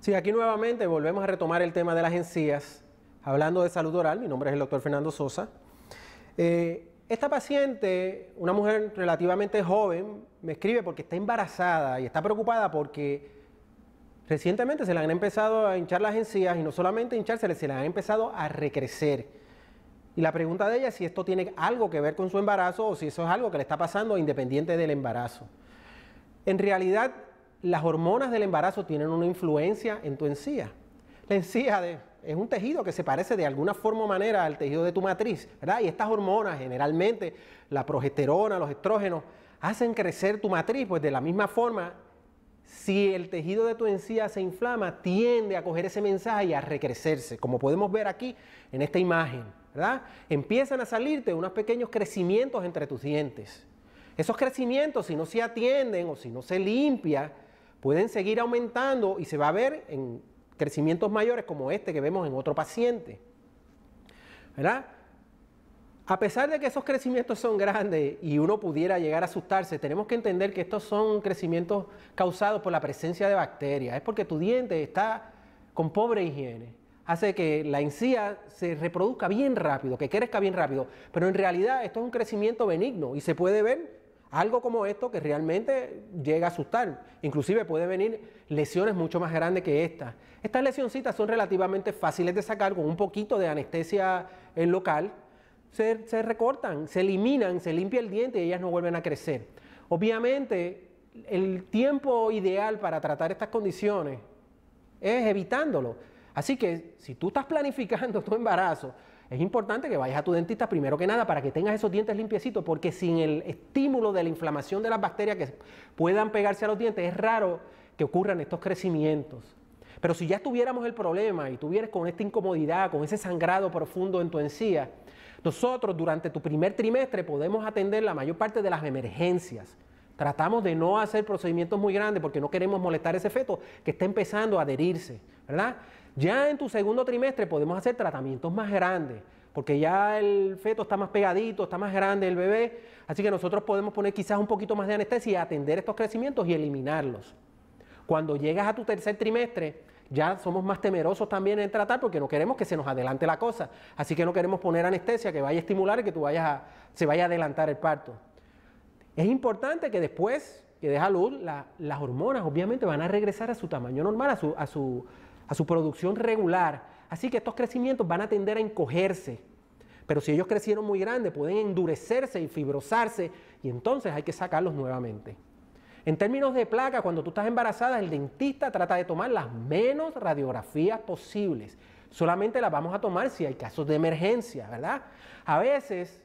Sí, aquí nuevamente volvemos a retomar el tema de las encías, hablando de salud oral. Mi nombre es el doctor Fernando Sosa. Eh, esta paciente, una mujer relativamente joven, me escribe porque está embarazada y está preocupada porque recientemente se le han empezado a hinchar las encías y no solamente hincharse, se le han empezado a recrecer. Y la pregunta de ella es si esto tiene algo que ver con su embarazo o si eso es algo que le está pasando independiente del embarazo. En realidad, las hormonas del embarazo tienen una influencia en tu encía. La encía es un tejido que se parece de alguna forma o manera al tejido de tu matriz, ¿verdad? Y estas hormonas, generalmente la progesterona, los estrógenos, hacen crecer tu matriz, pues de la misma forma, si el tejido de tu encía se inflama, tiende a coger ese mensaje y a recrecerse, como podemos ver aquí en esta imagen, ¿verdad? Empiezan a salirte unos pequeños crecimientos entre tus dientes. Esos crecimientos, si no se atienden o si no se limpia, pueden seguir aumentando y se va a ver en crecimientos mayores como este que vemos en otro paciente. A pesar de que esos crecimientos son grandes y uno pudiera llegar a asustarse, tenemos que entender que estos son crecimientos causados por la presencia de bacterias. Es porque tu diente está con pobre higiene. Hace que la encía se reproduzca bien rápido, que crezca bien rápido. Pero en realidad esto es un crecimiento benigno y se puede ver algo como esto que realmente llega a asustar. Inclusive puede venir lesiones mucho más grandes que estas. Estas lesioncitas son relativamente fáciles de sacar con un poquito de anestesia en local. Se, se recortan, se eliminan, se limpia el diente y ellas no vuelven a crecer. Obviamente, el tiempo ideal para tratar estas condiciones es evitándolo. Así que si tú estás planificando tu embarazo, es importante que vayas a tu dentista primero que nada para que tengas esos dientes limpiecitos, porque sin el estímulo de la inflamación de las bacterias que puedan pegarse a los dientes, es raro que ocurran estos crecimientos. Pero si ya tuviéramos el problema y tuvieras con esta incomodidad, con ese sangrado profundo en tu encía, nosotros durante tu primer trimestre podemos atender la mayor parte de las emergencias. Tratamos de no hacer procedimientos muy grandes porque no queremos molestar ese feto que está empezando a adherirse, ¿verdad? Ya en tu segundo trimestre podemos hacer tratamientos más grandes, porque ya el feto está más pegadito, está más grande el bebé, así que nosotros podemos poner quizás un poquito más de anestesia, atender estos crecimientos y eliminarlos. Cuando llegas a tu tercer trimestre, ya somos más temerosos también en tratar porque no queremos que se nos adelante la cosa. Así que no queremos poner anestesia que vaya a estimular y que tú vayas a, se vaya a adelantar el parto. Es importante que después que deja luz, las hormonas obviamente van a regresar a su tamaño normal, a su, a su producción regular. Así que estos crecimientos van a tender a encogerse. Pero si ellos crecieron muy grandes, pueden endurecerse y fibrosarse y entonces hay que sacarlos nuevamente. En términos de placa, cuando tú estás embarazada, el dentista trata de tomar las menos radiografías posibles. Solamente las vamos a tomar si hay casos de emergencia, ¿verdad? A veces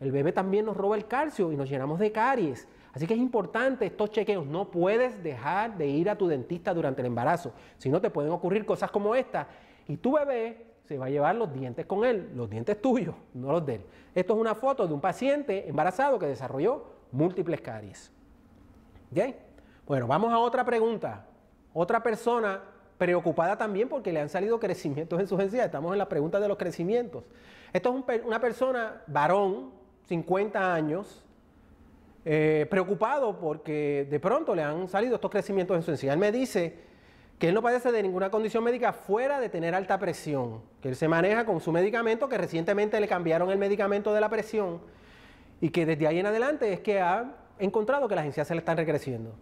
el bebé también nos roba el calcio y nos llenamos de caries. Así que es importante estos chequeos. No puedes dejar de ir a tu dentista durante el embarazo. Si no, te pueden ocurrir cosas como esta. Y tu bebé se va a llevar los dientes con él, los dientes tuyos, no los de él. Esto es una foto de un paciente embarazado que desarrolló múltiples caries. ¿Okay? Bueno, vamos a otra pregunta. Otra persona preocupada también porque le han salido crecimientos en su encías. Estamos en la pregunta de los crecimientos. Esto es una persona varón, 50 años, eh, preocupado porque de pronto le han salido estos crecimientos en su encía. Él me dice que él no padece de ninguna condición médica fuera de tener alta presión, que él se maneja con su medicamento, que recientemente le cambiaron el medicamento de la presión y que desde ahí en adelante es que ha encontrado que las encías se le están recreciendo.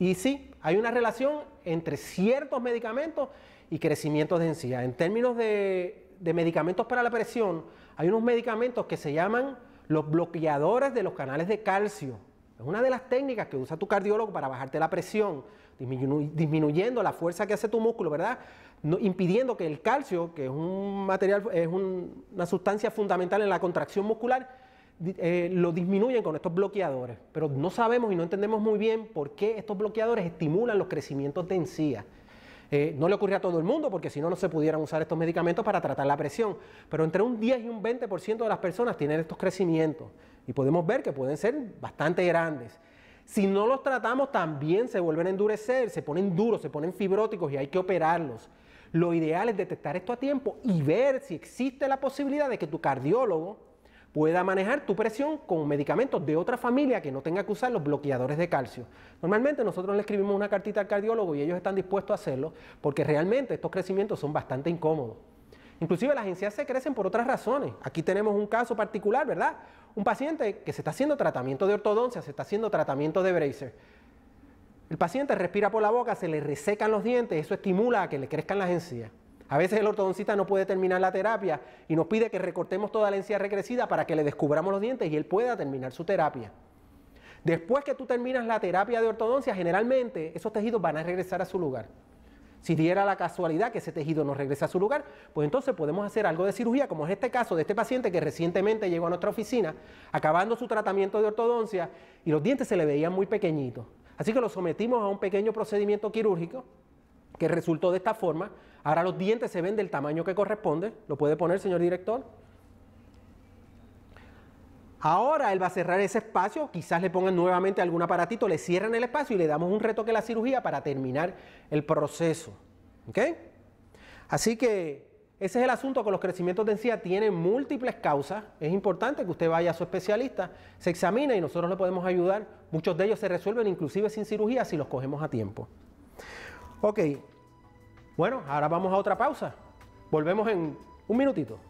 Y sí, hay una relación entre ciertos medicamentos y crecimientos de encías. En términos de, de medicamentos para la presión, hay unos medicamentos que se llaman los bloqueadores de los canales de calcio. Es una de las técnicas que usa tu cardiólogo para bajarte la presión, disminuyendo la fuerza que hace tu músculo, ¿verdad? No, impidiendo que el calcio, que es un material, es una sustancia fundamental en la contracción muscular, eh, lo disminuyen con estos bloqueadores. Pero no sabemos y no entendemos muy bien por qué estos bloqueadores estimulan los crecimientos de encías. Eh, no le ocurre a todo el mundo porque si no, no se pudieran usar estos medicamentos para tratar la presión. Pero entre un 10 y un 20% de las personas tienen estos crecimientos y podemos ver que pueden ser bastante grandes. Si no los tratamos, también se vuelven a endurecer, se ponen duros, se ponen fibróticos y hay que operarlos. Lo ideal es detectar esto a tiempo y ver si existe la posibilidad de que tu cardiólogo pueda manejar tu presión con medicamentos de otra familia que no tenga que usar los bloqueadores de calcio. Normalmente nosotros le escribimos una cartita al cardiólogo y ellos están dispuestos a hacerlo porque realmente estos crecimientos son bastante incómodos. Inclusive las encías se crecen por otras razones. Aquí tenemos un caso particular, ¿verdad? Un paciente que se está haciendo tratamiento de ortodoncia, se está haciendo tratamiento de bracer. El paciente respira por la boca, se le resecan los dientes, eso estimula a que le crezcan las encías. A veces el ortodoncista no puede terminar la terapia y nos pide que recortemos toda la encía recrecida para que le descubramos los dientes y él pueda terminar su terapia. Después que tú terminas la terapia de ortodoncia, generalmente esos tejidos van a regresar a su lugar. Si diera la casualidad que ese tejido no regresa a su lugar, pues entonces podemos hacer algo de cirugía, como es este caso de este paciente que recientemente llegó a nuestra oficina, acabando su tratamiento de ortodoncia y los dientes se le veían muy pequeñitos. Así que lo sometimos a un pequeño procedimiento quirúrgico que resultó de esta forma. Ahora los dientes se ven del tamaño que corresponde. ¿Lo puede poner, señor director? Ahora él va a cerrar ese espacio, quizás le pongan nuevamente algún aparatito, le cierran el espacio y le damos un retoque a la cirugía para terminar el proceso. Así que ese es el asunto con los crecimientos de encía, tienen múltiples causas. Es importante que usted vaya a su especialista, se examine y nosotros le podemos ayudar. Muchos de ellos se resuelven inclusive sin cirugía si los cogemos a tiempo. Ok, bueno, ahora vamos a otra pausa. Volvemos en un minutito.